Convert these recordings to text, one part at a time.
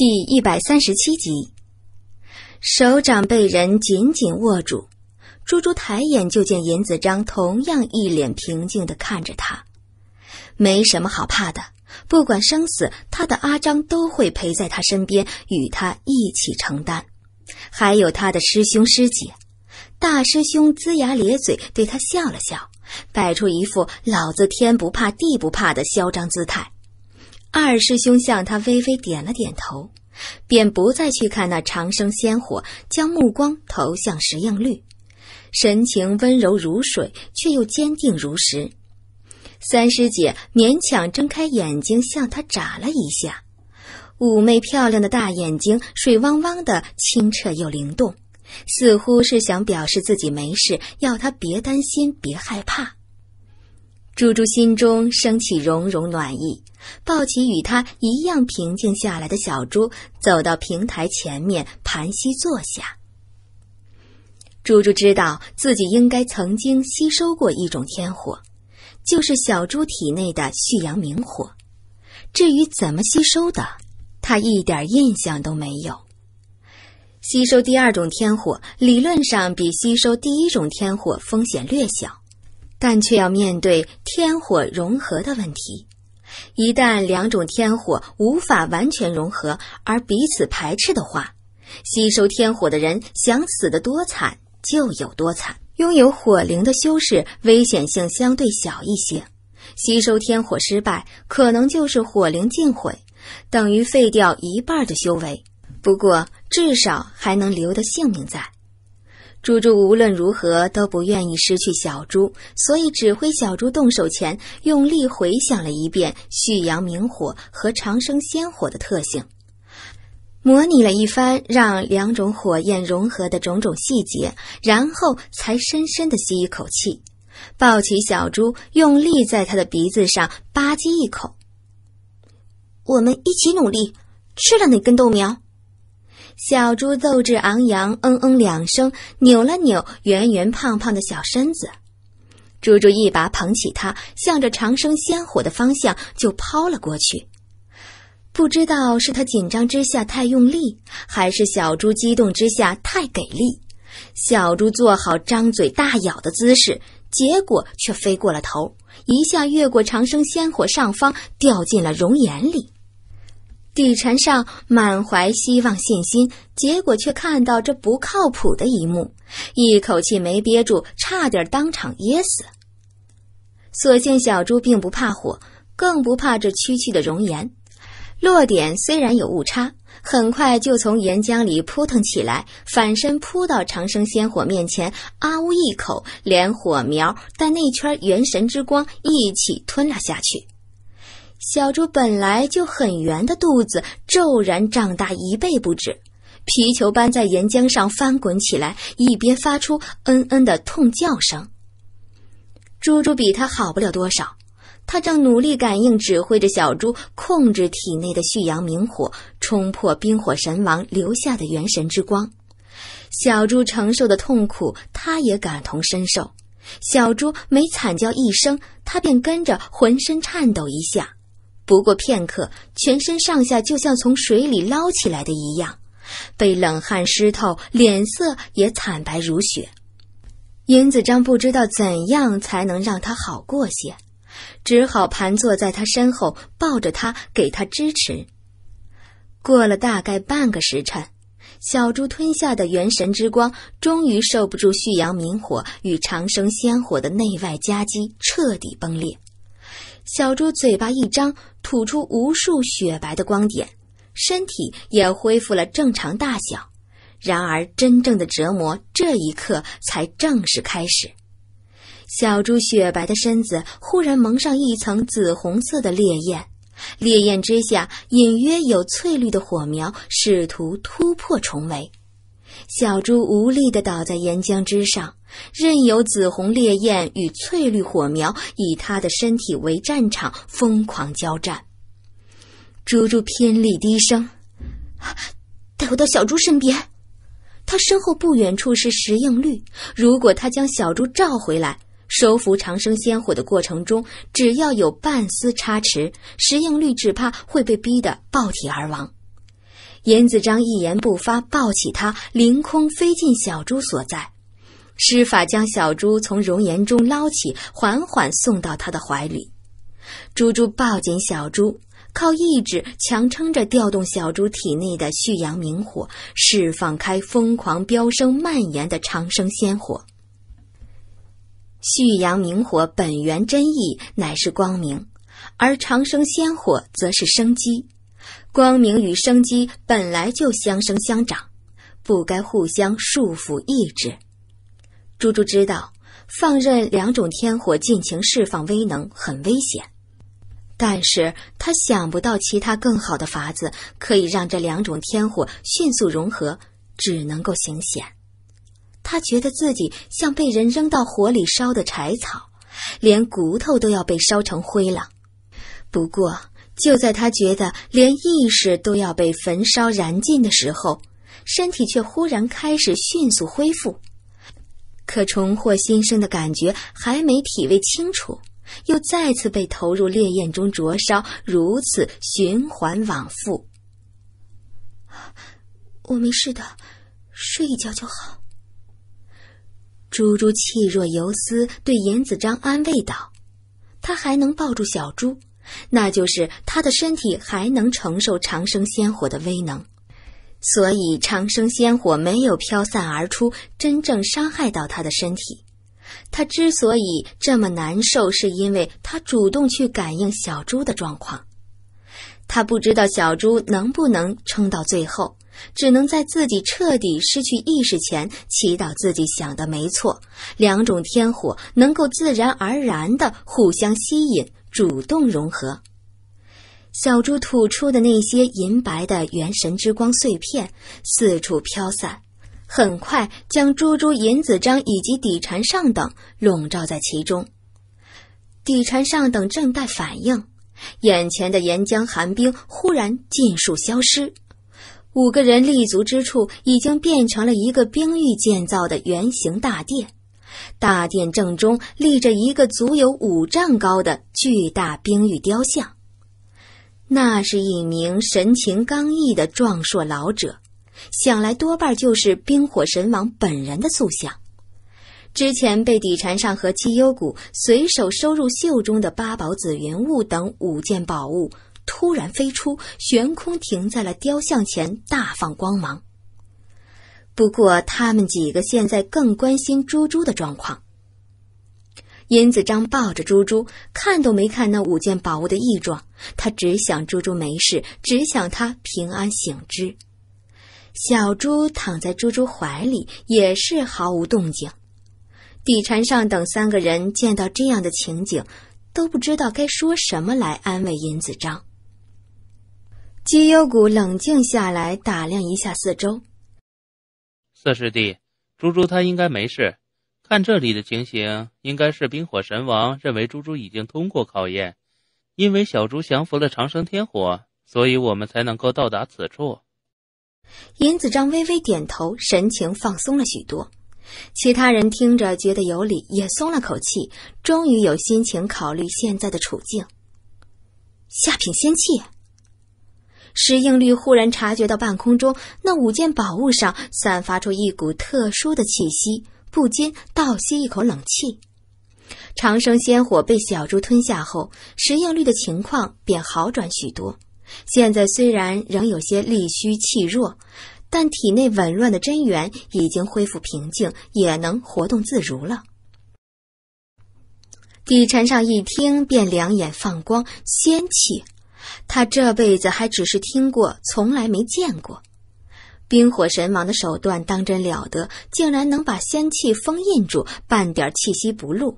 第一百三十七集，手掌被人紧紧握住，猪猪抬眼就见尹子章同样一脸平静的看着他，没什么好怕的，不管生死，他的阿章都会陪在他身边，与他一起承担，还有他的师兄师姐，大师兄龇牙咧嘴对他笑了笑，摆出一副老子天不怕地不怕的嚣张姿态。二师兄向他微微点了点头，便不再去看那长生仙火，将目光投向石映绿，神情温柔如水，却又坚定如石。三师姐勉强睁开眼睛，向他眨了一下，妩媚漂亮的大眼睛水汪汪的，清澈又灵动，似乎是想表示自己没事，要他别担心，别害怕。猪猪心中升起融融暖意，抱起与他一样平静下来的小猪，走到平台前面盘膝坐下。猪猪知道自己应该曾经吸收过一种天火，就是小猪体内的旭阳明火。至于怎么吸收的，他一点印象都没有。吸收第二种天火，理论上比吸收第一种天火风险略小。但却要面对天火融合的问题。一旦两种天火无法完全融合而彼此排斥的话，吸收天火的人想死的多惨就有多惨。拥有火灵的修士危险性相对小一些，吸收天火失败可能就是火灵尽毁，等于废掉一半的修为。不过至少还能留得性命在。猪猪无论如何都不愿意失去小猪，所以指挥小猪动手前，用力回想了一遍旭阳明火和长生仙火的特性，模拟了一番让两种火焰融合的种种细节，然后才深深的吸一口气，抱起小猪，用力在他的鼻子上吧唧一口。我们一起努力，吃了那根豆苗？小猪斗志昂扬，嗯嗯两声，扭了扭圆圆胖胖的小身子。猪猪一把捧起它，向着长生仙火的方向就抛了过去。不知道是他紧张之下太用力，还是小猪激动之下太给力，小猪做好张嘴大咬的姿势，结果却飞过了头，一下越过长生仙火上方，掉进了熔岩里。底产上满怀希望信心，结果却看到这不靠谱的一幕，一口气没憋住，差点当场噎死。所幸小猪并不怕火，更不怕这区区的熔岩。落点虽然有误差，很快就从岩浆里扑腾起来，反身扑到长生仙火面前，啊呜一口，连火苗带那圈元神之光一起吞了下去。小猪本来就很圆的肚子骤然胀大一倍不止，皮球般在岩浆上翻滚起来，一边发出“嗯嗯”的痛叫声。猪猪比它好不了多少，它正努力感应指挥着小猪，控制体内的旭阳明火，冲破冰火神王留下的元神之光。小猪承受的痛苦，它也感同身受。小猪每惨叫一声，它便跟着浑身颤抖一下。不过片刻，全身上下就像从水里捞起来的一样，被冷汗湿透，脸色也惨白如雪。尹子章不知道怎样才能让他好过些，只好盘坐在他身后，抱着他给他支持。过了大概半个时辰，小猪吞下的元神之光终于受不住旭阳明火与长生仙火的内外夹击，彻底崩裂。小猪嘴巴一张，吐出无数雪白的光点，身体也恢复了正常大小。然而，真正的折磨这一刻才正式开始。小猪雪白的身子忽然蒙上一层紫红色的烈焰，烈焰之下隐约有翠绿的火苗试图突破重围。小猪无力地倒在岩浆之上，任由紫红烈焰与翠绿火苗以它的身体为战场疯狂交战。猪猪偏力低声：“带我到小猪身边。”他身后不远处是石应绿。如果他将小猪召回来，收服长生仙火的过程中，只要有半丝差池，石应绿只怕会被逼得爆体而亡。严子章一言不发，抱起他，凌空飞进小猪所在，施法将小猪从熔岩中捞起，缓缓送到他的怀里。猪猪抱紧小猪，靠意志强撑着，调动小猪体内的旭阳明火，释放开疯狂飙升、蔓延的长生仙火。旭阳明火本源真意乃是光明，而长生仙火则是生机。光明与生机本来就相生相长，不该互相束缚抑制。朱朱知道放任两种天火尽情释放威能很危险，但是他想不到其他更好的法子可以让这两种天火迅速融合，只能够行险。他觉得自己像被人扔到火里烧的柴草，连骨头都要被烧成灰了。不过。就在他觉得连意识都要被焚烧燃尽的时候，身体却忽然开始迅速恢复。可重获新生的感觉还没体味清楚，又再次被投入烈焰中灼烧，如此循环往复。我没事的，睡一觉就好。猪猪气若游丝，对严子章安慰道：“他还能抱住小猪。”那就是他的身体还能承受长生仙火的威能，所以长生仙火没有飘散而出，真正伤害到他的身体。他之所以这么难受，是因为他主动去感应小猪的状况。他不知道小猪能不能撑到最后，只能在自己彻底失去意识前，祈祷自己想的没错，两种天火能够自然而然的互相吸引。主动融合，小猪吐出的那些银白的元神之光碎片四处飘散，很快将猪猪、银子章以及底禅上等笼罩在其中。底禅上等正待反应，眼前的岩浆寒冰忽然尽数消失，五个人立足之处已经变成了一个冰玉建造的圆形大殿。大殿正中立着一个足有五丈高的巨大冰玉雕像，那是一名神情刚毅的壮硕老者，想来多半就是冰火神王本人的塑像。之前被底禅上和七幽谷随手收入袖中的八宝紫云雾等五件宝物，突然飞出，悬空停在了雕像前，大放光芒。不过，他们几个现在更关心猪猪的状况。尹子章抱着猪猪，看都没看那五件宝物的异状，他只想猪猪没事，只想他平安醒之。小猪躺在猪猪怀里，也是毫无动静。底禅上等三个人见到这样的情景，都不知道该说什么来安慰尹子章。姬幽谷冷静下来，打量一下四周。四师弟，猪猪他应该没事。看这里的情形，应该是冰火神王认为猪猪已经通过考验，因为小猪降服了长生天火，所以我们才能够到达此处。尹子章微微点头，神情放松了许多。其他人听着觉得有理，也松了口气，终于有心情考虑现在的处境。下品仙器。石应律忽然察觉到半空中那五件宝物上散发出一股特殊的气息，不禁倒吸一口冷气。长生仙火被小猪吞下后，石应律的情况便好转许多。现在虽然仍有些力虚气弱，但体内紊乱的真元已经恢复平静，也能活动自如了。地禅上一听，便两眼放光，仙气。他这辈子还只是听过，从来没见过。冰火神王的手段当真了得，竟然能把仙气封印住，半点气息不露，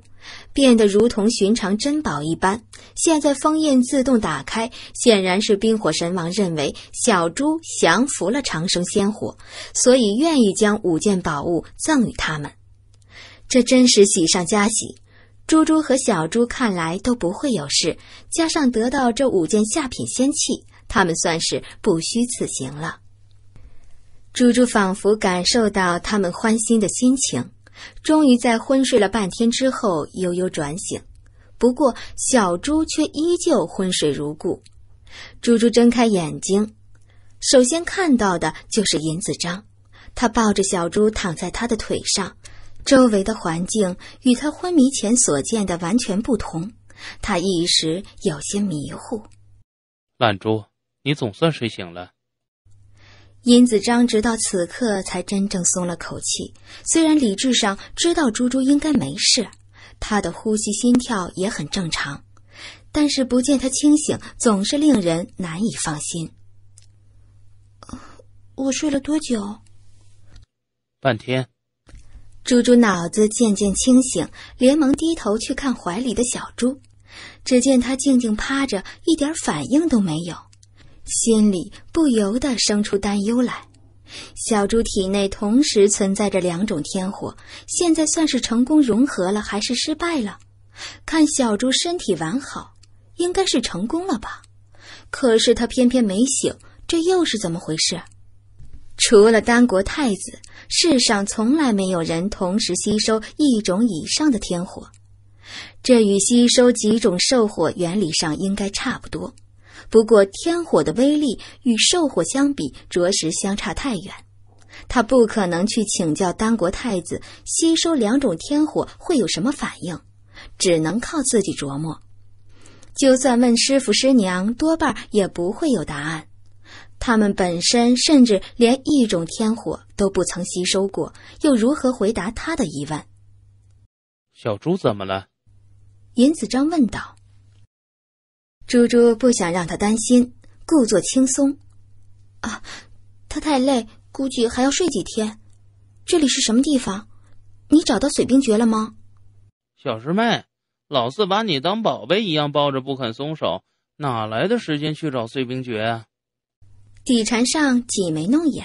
变得如同寻常珍宝一般。现在封印自动打开，显然是冰火神王认为小猪降服了长生仙火，所以愿意将五件宝物赠与他们。这真是喜上加喜。猪猪和小猪看来都不会有事，加上得到这五件下品仙器，他们算是不虚此行了。猪猪仿佛感受到他们欢欣的心情，终于在昏睡了半天之后悠悠转醒。不过小猪却依旧昏睡如故。猪猪睁开眼睛，首先看到的就是银子章，他抱着小猪躺在他的腿上。周围的环境与他昏迷前所见的完全不同，他一时有些迷糊。懒猪，你总算睡醒了。殷子章直到此刻才真正松了口气。虽然理智上知道猪猪应该没事，他的呼吸、心跳也很正常，但是不见他清醒，总是令人难以放心。我睡了多久？半天。猪猪脑子渐渐清醒，连忙低头去看怀里的小猪，只见它静静趴着，一点反应都没有，心里不由得生出担忧来。小猪体内同时存在着两种天火，现在算是成功融合了，还是失败了？看小猪身体完好，应该是成功了吧？可是它偏偏没醒，这又是怎么回事？除了丹国太子，世上从来没有人同时吸收一种以上的天火。这与吸收几种兽火原理上应该差不多，不过天火的威力与兽火相比，着实相差太远。他不可能去请教丹国太子吸收两种天火会有什么反应，只能靠自己琢磨。就算问师傅师娘，多半也不会有答案。他们本身甚至连一种天火都不曾吸收过，又如何回答他的疑问？小猪怎么了？尹子章问道。猪猪不想让他担心，故作轻松：“啊，他太累，估计还要睡几天。这里是什么地方？你找到碎冰诀了吗？”小师妹，老四把你当宝贝一样抱着不肯松手，哪来的时间去找碎冰诀？底缠上挤眉弄眼，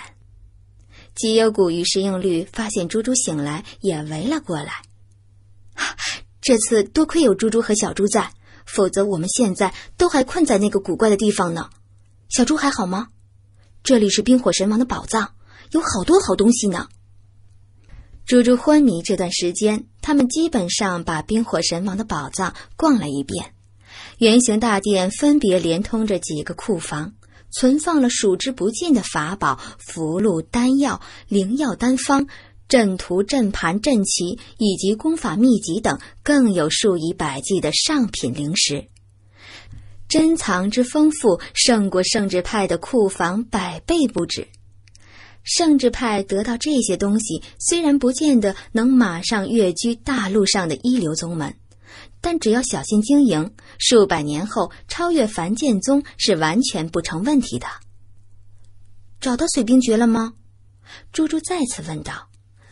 吉优谷与石英绿发现猪猪醒来，也围了过来。这次多亏有猪猪和小猪在，否则我们现在都还困在那个古怪的地方呢。小猪还好吗？这里是冰火神王的宝藏，有好多好东西呢。猪猪昏迷这段时间，他们基本上把冰火神王的宝藏逛了一遍。圆形大殿分别连通着几个库房。存放了数之不尽的法宝、符箓、丹药、灵药、丹方、阵图、阵盘、阵旗，以及功法秘籍等，更有数以百计的上品灵石。珍藏之丰富，胜过圣旨派的库房百倍不止。圣旨派得到这些东西，虽然不见得能马上跃居大陆上的一流宗门。但只要小心经营，数百年后超越凡剑宗是完全不成问题的。找到水冰诀了吗？猪猪再次问道。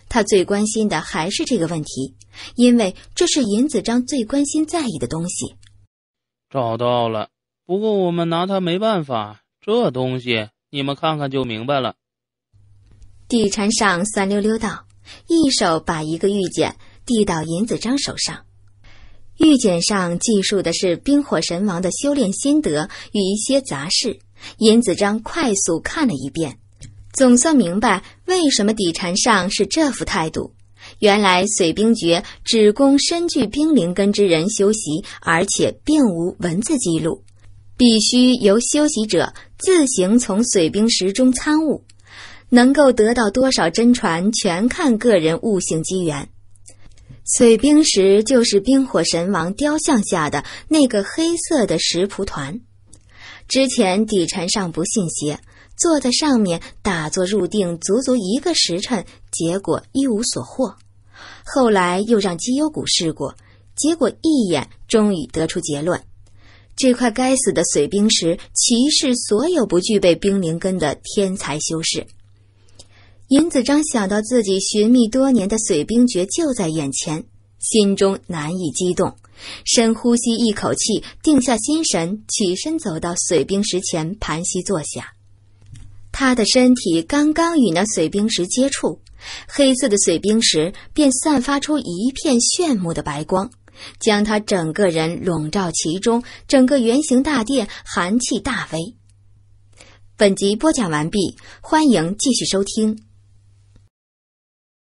他最关心的还是这个问题，因为这是尹子章最关心在意的东西。找到了，不过我们拿他没办法。这东西你们看看就明白了。地禅上酸溜溜道，一手把一个玉简递到尹子章手上。玉简上记述的是冰火神王的修炼心得与一些杂事。尹子章快速看了一遍，总算明白为什么底禅上是这副态度。原来水冰诀只供身具冰灵根之人修习，而且并无文字记录，必须由修习者自行从水冰石中参悟，能够得到多少真传，全看个人悟性机缘。水冰石就是冰火神王雕像下的那个黑色的石蒲团，之前底缠上不信邪，坐在上面打坐入定足足一个时辰，结果一无所获。后来又让姬幽谷试过，结果一眼终于得出结论：这块该死的水冰石，歧视所有不具备冰灵根的天才修士。尹子章想到自己寻觅多年的水冰诀就在眼前，心中难以激动，深呼吸一口气，定下心神，起身走到水冰石前，盘膝坐下。他的身体刚刚与那水冰石接触，黑色的水冰石便散发出一片炫目的白光，将他整个人笼罩其中，整个圆形大殿寒气大威。本集播讲完毕，欢迎继续收听。